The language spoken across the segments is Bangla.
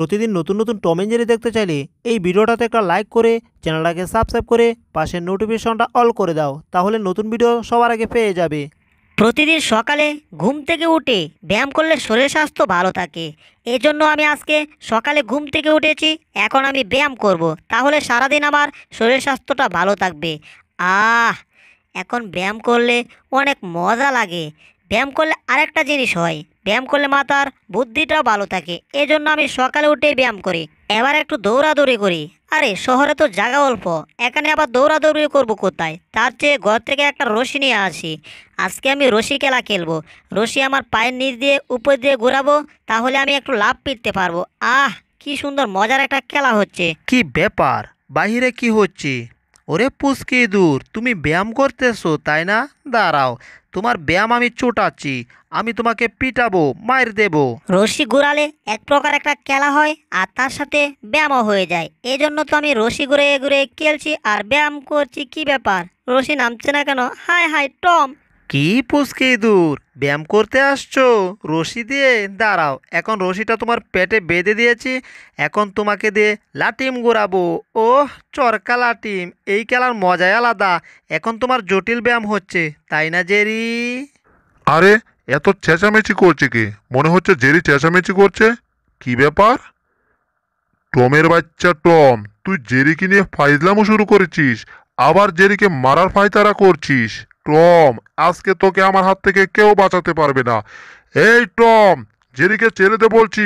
প্রতিদিন নতুন নতুন টম এঞ্জেরি দেখতে চাইলে এই ভিডিওটাতে একটা লাইক করে চ্যানেলটাকে সাবস্ক্রাইব করে পাশের নোটিফিকেশনটা অল করে দাও তাহলে নতুন ভিডিও সবার আগে পেয়ে যাবে প্রতিদিন সকালে ঘুম থেকে উঠে ব্যায়াম করলে শরীর স্বাস্থ্য ভালো থাকে এজন্য আমি আজকে সকালে ঘুম থেকে উঠেছি এখন আমি ব্যায়াম করব। তাহলে সারাদিন আমার শরীর স্বাস্থ্যটা ভালো থাকবে আহ এখন ব্যায়াম করলে অনেক মজা লাগে ব্যায়াম করলে আরেকটা জিনিস হয় ব্যায়াম করলে মাথার বুদ্ধিটাও ভালো থাকে এজন্য আমি সকালে উঠে ব্যায়াম করি এবার একটু দৌড়াদৌড়ি করি আরে শহরে তো জায়গা অল্প এখানে আবার দৌড়াদৌড়ি করবো কোথায় তার চেয়ে ঘর থেকে একটা রশি নিয়ে আসি আজকে আমি রশি খেলা খেলবো রশি আমার পায়ের নিচ দিয়ে উপর দিয়ে ঘোরাবো তাহলে আমি একটু লাভ পিটতে পারবো আহ কি সুন্দর মজার একটা খেলা হচ্ছে কি ব্যাপার বাহিরে কি হচ্ছে ওরে পুষ্কি দূর তুমি ব্যায়াম করতেছো তাই না দাঁড়াও তোমার ব্যায়াম আমি চোটাচ্ছি আমি তোমাকে পিটাবো মার দেব রশি ঘুরালে এক প্রকার একটা খেলা হয় আর তার সাথে ব্যায়ামও হয়ে যায় এই জন্য তো আমি রশি ঘুরে ঘুরে খেলছি আর ব্যায়াম করছি কি ব্যাপার রশি নামছে না কেন হাই হাই টম কি পুচকে ইঁদুর ব্যায়াম করতে আসছো রশি দিয়ে দাঁড়াও এখন রশিটা তোমার পেটে বেঁধে দিয়েছি এখন তোমাকে দিয়ে লাটিম ঘোরাবো ও চরকা লাটিম এই খেলার মজাই আলাদা এখন তোমার জটিল ব্যায়াম হচ্ছে তাই না জেরি আরে এত চেঁচামেচি করছে কি মনে হচ্ছে জেরি চেঁচামেচি করছে কি ব্যাপার টমের বাচ্চা টম তুই জেরিকে নিয়ে ফাইজলামও শুরু করেছিস আবার জেরিকে মারার ফায়তারা করছিস টম আজকে তোকে আমার হাত থেকে কেউ বাঁচাতে পারবে না এই টম জেরিকে ছেড়ে দে বলছি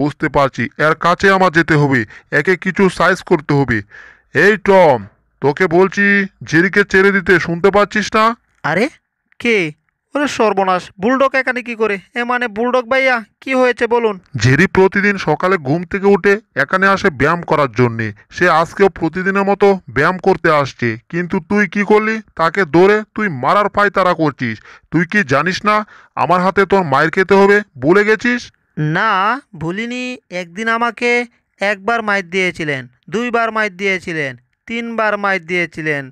বুঝতে পারছি এর কাছে আমার যেতে হবে একে কিছু সাইজ করতে হবে এই টম তোকে বলছি জেরিকে ছেড়ে দিতে শুনতে পাচ্ছিস না আরে কে ওরে সর্বনাশ বুলডক এখানে কি করে এ মানে বুলডক ভাইয়া কি হয়েছে বলুন ঝেরি প্রতিদিন সকালে ঘুম থেকে উঠে এখানে আসে ব্যায়াম করার জন্যে সে আজকেও প্রতিদিনের মতো ব্যায়াম করতে আসছে কিন্তু তুই কি করলি তাকে দৌড়ে তুই মারার পায় তারা করছিস তুই কি জানিস না আমার হাতে তোর মায়ের খেতে হবে বলে গেছিস না ভুলিনি একদিন আমাকে একবার মাইর দিয়েছিলেন দুইবার মাইর দিয়েছিলেন তিনবার মাইর দিয়েছিলেন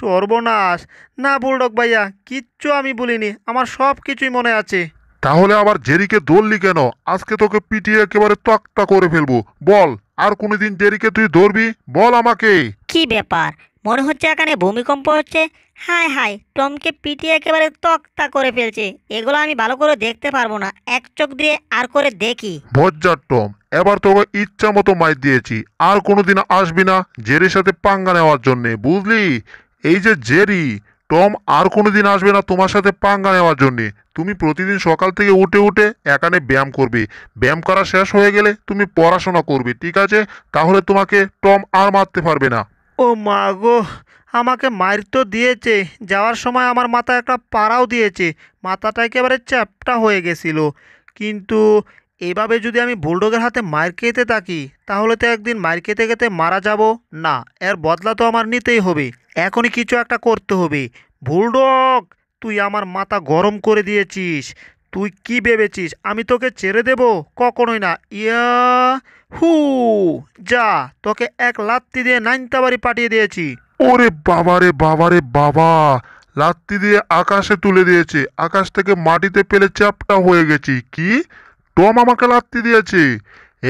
সর্বনাশ না বুলডক ভাইয়া কিচ্ছু আমি বলিনি আমার সব কিছুই মনে আছে তাহলে আবার জেরিকে ধরলি কেন আজকে তোকে পিটিয়ে একেবারে তক্তা করে ফেলবো বল আর কোনোদিন জেরিকে তুই ধরবি বল আমাকে কি ব্যাপার মনে হচ্ছে এখানে ভূমিকম্প হচ্ছে হাই হায় টমকে পিটিয়ে একেবারে তক্তা করে ফেলছে এগুলো আমি ভালো করে দেখতে পারবো না এক চোখ দিয়ে আর করে দেখি বজ্জার টম এবার তোকে ইচ্ছা মতো মাই দিয়েছি আর কোনোদিন আসবি না জেরির সাথে পাঙ্গা নেওয়ার জন্যে বুঝলি এই যে জেরি টম আর কোনো দিন আসবে না তোমার সাথে পাঙ্গা নেওয়ার জন্যে তুমি প্রতিদিন সকাল থেকে উঠে উঠে একানে ব্যায়াম করবে ব্যায়াম করা শেষ হয়ে গেলে তুমি পড়াশোনা করবে ঠিক আছে তাহলে তোমাকে টম আর মারতে পারবে না ও মা গো আমাকে মার তো দিয়েছে যাওয়ার সময় আমার মাথায় একটা পাড়াও দিয়েছে মাথাটা একেবারে চ্যাপটা হয়ে গেছিল কিন্তু এভাবে যদি আমি বুলডগের হাতে মার খেতে থাকি তাহলে তো একদিন মার খেতে খেতে মারা যাব না এর বদলা তো আমার নিতেই হবে এখনই কিছু একটা করতে হবে ভুলডগ তুই আমার মাথা গরম করে দিয়েছিস তুই কি ভেবেছিস আমি তোকে ছেড়ে দেব কখনোই না ইয়া হু যা তোকে এক লাত্তি দিয়ে নাইনতা বাড়ি পাঠিয়ে দিয়েছি ওরে বাবারে বাবারে বাবা লাত্তি দিয়ে আকাশে তুলে দিয়েছে আকাশ থেকে মাটিতে পেলে চাপটা হয়ে গেছি কি টম আমাকে লাত্তি দিয়েছে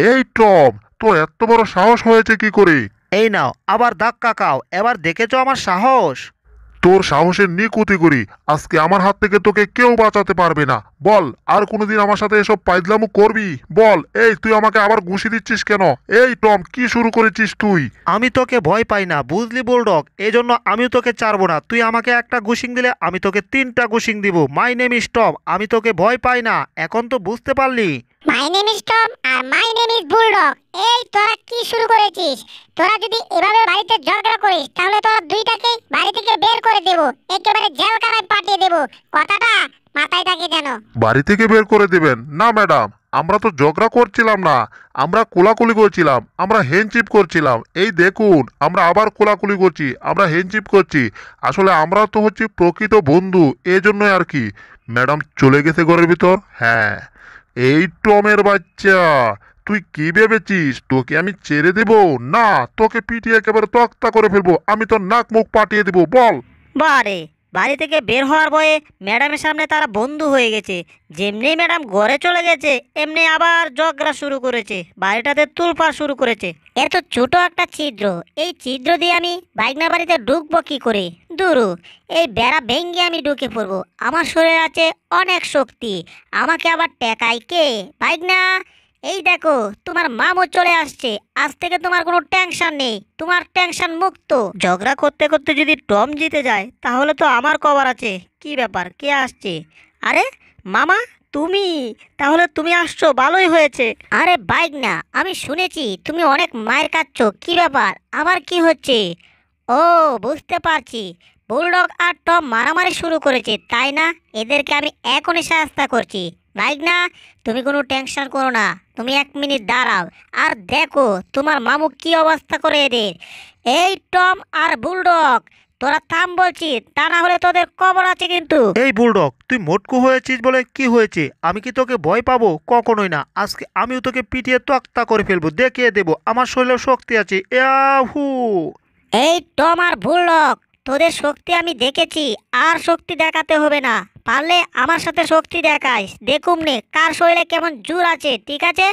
এই টম তোর এত বড় সাহস হয়েছে কি করে এই নাও আবার ধাক্কা কাও এবার দেখেছ আমার সাহস তোর সাহসের নিকুতি করি আজকে আমার হাত থেকে তোকে কেউ বাঁচাতে পারবে না বল আর কোনোদিন আমার সাথে এসব পাইদলামু করবি বল এই তুই আমাকে আবার ঘুষি দিচ্ছিস কেন এই টম কি শুরু করেছিস তুই আমি তোকে ভয় পাই না বুঝলি বুলডগ এই জন্য আমি তোকে চারবো না তুই আমাকে একটা ঘুষিং দিলে আমি তোকে তিনটা ঘুষিং দিব মাই নেম ইস টম আমি তোকে ভয় পাই না এখন তো বুঝতে পারলি মাই নেম ইস টম আর মাই নেম লোক এই তোরা কি শুরু করেছিস তোরা যদি এভাবে বাড়িতে ঝগড়া করিস তাহলে তোরা দুইটাকে বাড়ি থেকে বের করে দেব একেবারে জেলখানায় পাঠিয়ে দেব কথাটা মাথায় থাকে যেন বাড়ি থেকে বের করে দেবেন না ম্যাডাম আমরা তো ঝগড়া করছিলাম না আমরা কোলাকুলি করছিলাম আমরা হেনচিপ করছিলাম এই দেখুন আমরা আবার কোলাকুলি করছি আমরা হেনচিপ করছি আসলে আমরা তো হচ্ছে প্রকৃত বন্ধু এজন্যই আর কি ম্যাডাম চলে গেছে ঘরের ভিতর হ্যাঁ এই টমের বাচ্চা তুই কি ভেবেছিস তোকে আমি ছেড়ে দেব না তোকে পিটিয়ে একেবারে তক্তা করে ফেলবো আমি তোর নাক মুখ পাঠিয়ে দেবো বল বারে বাড়ি থেকে বের হওয়ার বয়ে ম্যাডামের সামনে তারা বন্ধু হয়ে গেছে যেমনি ম্যাডাম ঘরে চলে গেছে এমনি আবার জগরা শুরু করেছে বাড়িটাতে তুলপা শুরু করেছে এত ছোট একটা ছিদ্র এই ছিদ্র দিয়ে আমি বাইকনা বাড়িতে ঢুকবো কি করে দুরু এই বেড়া ভেঙ্গে আমি ঢুকে পড়বো আমার শরীরে আছে অনেক শক্তি আমাকে আবার টেকায় কে বাইকনা এই দেখো তোমার মামও চলে আসছে আজ থেকে তোমার কোনো টেনশন নেই তোমার টেনশন মুক্ত ঝগড়া করতে করতে যদি টম জিতে যায় তাহলে তো আমার কভার আছে কি ব্যাপার কে আসছে আরে মামা তুমি তাহলে তুমি আসছো ভালোই হয়েছে আরে বাইক না আমি শুনেছি তুমি অনেক মায়ের কাচ্ছ কি ব্যাপার আবার কি হচ্ছে ও বুঝতে পারছি বুলডগ আর টম মারামারি শুরু করেছে তাই না এদেরকে আমি এখনই সাহায্য করছি ভাইগনা তুমি কোনো টেনশন করো না তুমি এক মিনিট দাঁড়াও আর দেখো তোমার মামু কি অবস্থা করে এদের এই টম আর বুলডক তোরা থাম বলছি তা না হলে তোদের কবর আছে কিন্তু এই বুলডক তুই মোটকু হয়েছিস বলে কি হয়েছে আমি কি তোকে ভয় পাবো কখনোই না আজকে আমিও তোকে পিটিয়ে তক্তা করে ফেলবো দেখিয়ে দেবো আমার শরীরে শক্তি আছে হু এই টম আর বুলডক তোদের শক্তি আমি দেখেছি আর শক্তি দেখাতে হবে না পারলে আমার সাথে শক্তি দেখাইস দেখুম নে কার শরীরে কেমন জোর আছে ঠিক আছে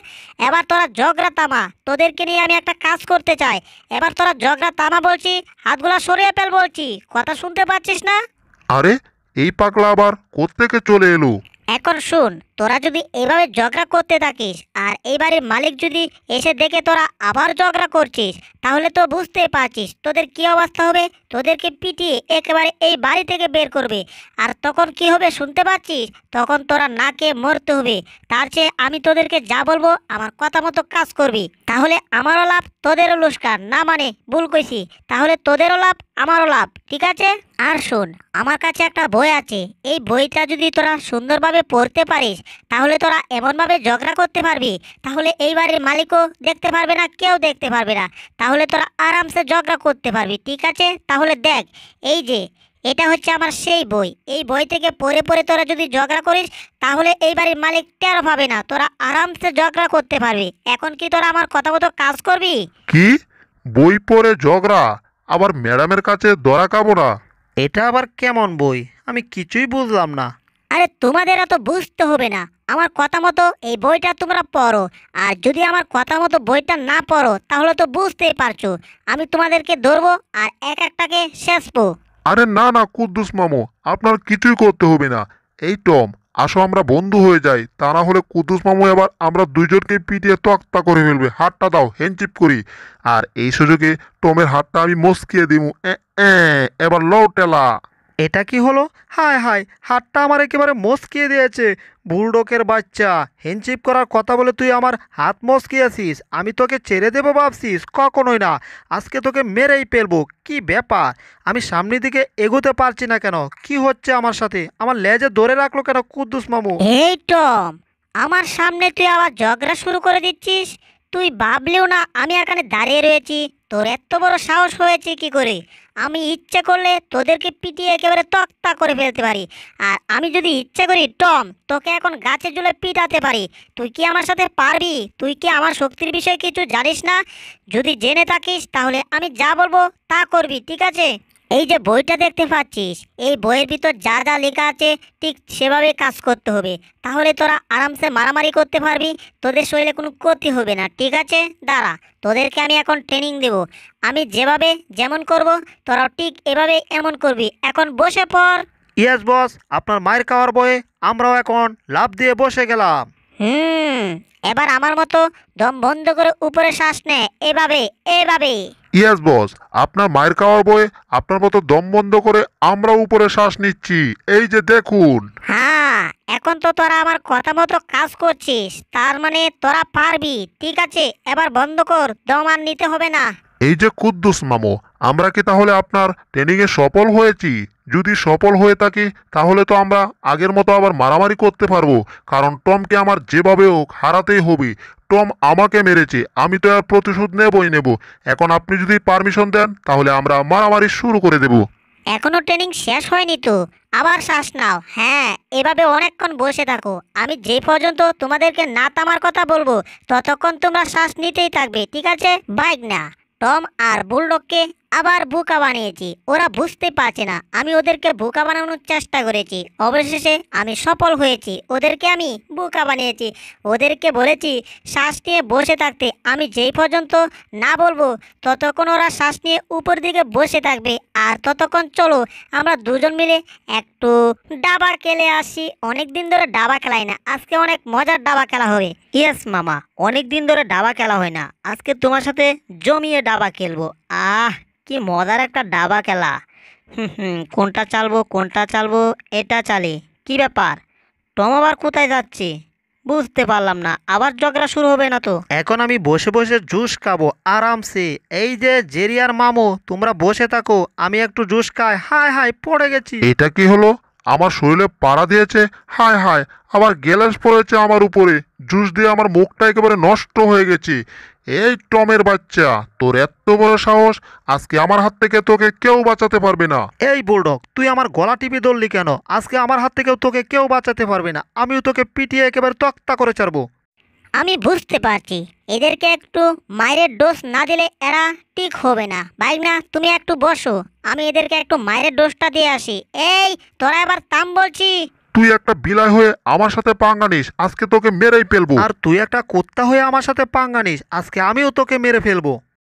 এবার তোরা ঝগড়া তামা তোদেরকে নিয়ে আমি একটা কাজ করতে চাই এবার তোরা ঝগড়া তামা বলছি হাতগুলো সরিয়ে ফেল বলছি কথা শুনতে পাচ্ছিস না আরে এই পাগলা আবার কোথেকে চলে এলো এখন শুন তোরা যদি এভাবে ঝগড়া করতে থাকিস আর এই বাড়ির মালিক যদি এসে দেখে তোরা আবার ঝগড়া করছিস তাহলে তো বুঝতে পারছিস তোদের কি অবস্থা হবে তোদেরকে পিটিয়ে একেবারে এই বাড়ি থেকে বের করবে আর তখন কি হবে শুনতে পাচ্ছিস তখন তোরা নাকে মরতে হবে তার চেয়ে আমি তোদেরকে যা বলবো আমার কথা মতো কাজ করবি তাহলে আমারও লাভ তোদেরও লুস্কান না মানে ভুল কইছি তাহলে তোদেরও লাভ আমারও লাভ ঠিক আছে আর শোন আমার কাছে একটা বই আছে এই বইটা যদি তোরা সুন্দরভাবে করে পড়তে পারিস তাহলে তোরা এমনভাবে ঝগড়া করতে পারবি তাহলে এই বাড়ির মালিকও দেখতে পারবে না কেউ দেখতে পারবে না তাহলে তোরা আরামসে ঝগড়া করতে পারবি ঠিক আছে তাহলে দেখ এই যে এটা হচ্ছে আমার সেই বই এই বই থেকে পড়ে পড়ে তোরা যদি ঝগড়া করিস তাহলে এই বাড়ির মালিক কেন পাবে না তোরা আরামসে ঝগড়া করতে পারবি এখন কি তোরা আমার কথা মতো কাজ করবি কি বই পড়ে ঝগড়া আবার ম্যাডামের কাছে দরা কাবো না এটা আবার কেমন বই আমি কিছুই বুঝলাম না আরে তোমাদের এত বুঝতে হবে না আমার কথা মতো এই বইটা তোমরা পড়ো আর যদি আমার কথা মতো বইটা না পড়ো তাহলে তো বুঝতেই পারছো আমি তোমাদেরকে ধরবো আর এক একটাকে শেষবো আরে না না কুদ্দুস মামু আপনার কিছুই করতে হবে না এই টম আসো আমরা বন্ধু হয়ে যাই তা না হলে কুদ্দুস মামু এবার আমরা দুইজনকে পিটিয়ে তক্তা করে ফেলবে হাতটা দাও হেনচিপ করি আর এই সুযোগে টমের হাতটা আমি মস্কিয়ে দিব এবার লও টেলা এটা কি হলো হায় হায় হাতটা আমার একেবারে মস্কিয়ে দিয়েছে বুলডকের বাচ্চা হেনচিপ করার কথা বলে তুই আমার হাত মস্কিয়েছিস আমি তোকে ছেড়ে দেব ভাবছিস কখনোই না আজকে তোকে মেরেই ফেলবো কি ব্যাপার আমি সামনের দিকে এগোতে পারছি না কেন কি হচ্ছে আমার সাথে আমার লেজে ধরে রাখলো কেন কুদ্দুস মামু এই টম আমার সামনে তুই আবার ঝগড়া শুরু করে দিচ্ছিস তুই ভাবলেও না আমি এখানে দাঁড়িয়ে রয়েছি তোর এত বড় সাহস হয়েছে কি করে আমি ইচ্ছা করলে তোদেরকে পিটিয়ে একেবারে তক্তা করে ফেলতে পারি আর আমি যদি ইচ্ছা করি টম তোকে এখন গাছের জুলে পিটাতে পারি তুই কি আমার সাথে পারবি তুই কি আমার শক্তির বিষয়ে কিছু জানিস না যদি জেনে থাকিস তাহলে আমি যা বলবো তা করবি ঠিক আছে এই যে বইটা দেখতে পাচ্ছিস এই বইয়ের ভিতর যা যা লেখা আছে ঠিক সেভাবে কাজ করতে হবে তাহলে তোরা আরামসে মারামারি করতে পারবি তোদের শরীরে কোনো ক্ষতি হবে না ঠিক আছে দাঁড়া তোদেরকে আমি এখন ট্রেনিং দেব আমি যেভাবে যেমন করব তোরাও ঠিক এভাবে এমন করবি এখন বসে পড় ইয়াস বস আপনার মায়ের খাওয়ার বয়ে আমরাও এখন লাভ দিয়ে বসে গেলাম হুম এবার আমার মতো দম বন্ধ করে উপরে শ্বাস নেয় এভাবে এভাবে ইয়াস বস আপনার মায়ের খাওয়ার বয়ে আপনার মতো দম বন্ধ করে আমরা উপরে শ্বাস নিচ্ছি এই যে দেখুন হ্যাঁ এখন তো তোরা আমার কথা মতো কাজ করছিস তার মানে তোরা পারবি ঠিক আছে এবার বন্ধ কর দম আর নিতে হবে না এই যে কুদ্দুস মামু আমরা কি তাহলে আপনার ট্রেনিংয়ে সফল হয়েছি যদি সফল হয়ে থাকি তাহলে তো আমরা আগের মতো আবার মারামারি করতে পারবো কারণ টমকে আমার যেভাবে হোক হারাতেই হবে টম আমাকে মেরেছে আমি তো আর প্রতিশোধ নেবই নেব এখন আপনি যদি পারমিশন দেন তাহলে আমরা মারামারি শুরু করে দেব এখনো ট্রেনিং শেষ হয়নি তো আবার শ্বাস নাও হ্যাঁ এভাবে অনেকক্ষণ বসে থাকো আমি যে পর্যন্ত তোমাদেরকে না তামার কথা বলবো ততক্ষণ তোমরা শ্বাস নিতেই থাকবে ঠিক আছে বাইক না টম আর বুলডককে আবার বোকা বানিয়েছি ওরা বুঝতে পারছে না আমি ওদেরকে বোকা বানানোর চেষ্টা করেছি অবশেষে আমি সফল হয়েছি ওদেরকে আমি বোকা বানিয়েছি ওদেরকে বলেছি শ্বাস নিয়ে বসে থাকতে আমি যেই পর্যন্ত না বলবো ততক্ষণ ওরা শ্বাস নিয়ে উপর দিকে বসে থাকবে আর ততক্ষণ চলো আমরা দুজন মিলে একটু ডাবা খেলে আসি অনেক দিন ধরে ডাবা খেলাই না আজকে অনেক মজার ডাবা খেলা হবে ইয়েস মামা অনেক দিন ধরে ডাবা খেলা হয় না আজকে তোমার সাথে জমিয়ে ডাবা খেলবো আহ কি মজার একটা ডাবা খেলা হুম হুম কোনটা চালবো কোনটা চালবো এটা চালি কি ব্যাপার টম আবার কোথায় যাচ্ছে বুঝতে পারলাম না আবার ঝগড়া শুরু হবে না তো এখন আমি বসে বসে জুস খাবো আরামসে এই যে জেরিয়ার মামু তোমরা বসে থাকো আমি একটু জুস খাই হাই হাই পড়ে গেছি এটা কি হলো আমার শরীরে পাড়া দিয়েছে হায় হায় আবার গ্যালাস পড়েছে আমার উপরে জুস দিয়ে আমার মুখটা একেবারে নষ্ট হয়ে গেছে এই টমের বাচ্চা তোর এত বড় সাহস আজকে আমার হাত থেকে তোকে কেউ বাঁচাতে পারবে না এই বুলডগ তুই আমার গলা টিপে ধরলি কেন আজকে আমার হাত থেকেও তোকে কেউ বাঁচাতে পারবে না আমিও তোকে পিটিয়ে একেবারে তক্তা করে ছাড়বো আমি বুঝতে পারছি এদেরকে একটু মায়ের ডোজ না দিলে এরা ঠিক হবে না না তুমি একটু বসো আমি এদেরকে একটু মায়ের ডোজটা দিয়ে আসি এই তোরা এবার তাম বলছি তুই একটা বিলাই হয়ে আমার সাথে পাঙ্গানিস আজকে তোকে মেরেই ফেলবো আর তুই একটা কোত্তা হয়ে আমার সাথে পাঙ্গানিস আজকে আমিও তোকে মেরে ফেলবো